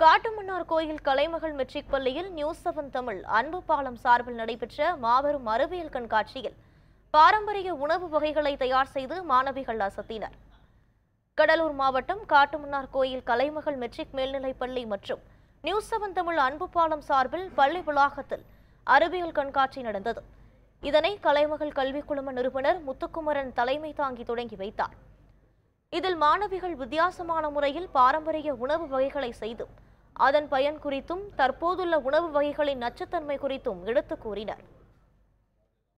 Kattumannar Koil Kalaimagal matric பள்ளியில் news seven Tamil Anbu Palam சார்பில் நடைபெற்ற மாபெரும் அறிவியல் கண்காட்சியில் பாரம்பரிய உணவு வகைகளை தயார் செய்து மாணவிகள் அசத்தினர் கடலூர் மாவட்டம் காட்டுமன்னார் கோயில் கலைமகள் மெட்ரிக் மேல்நிலைப் பள்ளி மற்றும் நியூஸ் செவன் தமிழ் அன்பு பாலம் சார்பில் பள்ளி வளாகத்தில் அறிவியல் கண்காட்சி நடந்தது இதனை கலைமகள் கல்விக் குழும நிறுவனர் முத்துக்குமரன் தலைமை தாங்கி தொடங்கி வைத்தார் இதில் மாணவிகள் வித்தியாசமான முறையில் பாரம்பரிய உணவு வகைகளை செய்தும் அதன் பயன் குறித்தும் தற்போதுள்ள உணவு வகைகளின் நச்சுத்தன்மை குறித்தும் எடுத்து கூறினர்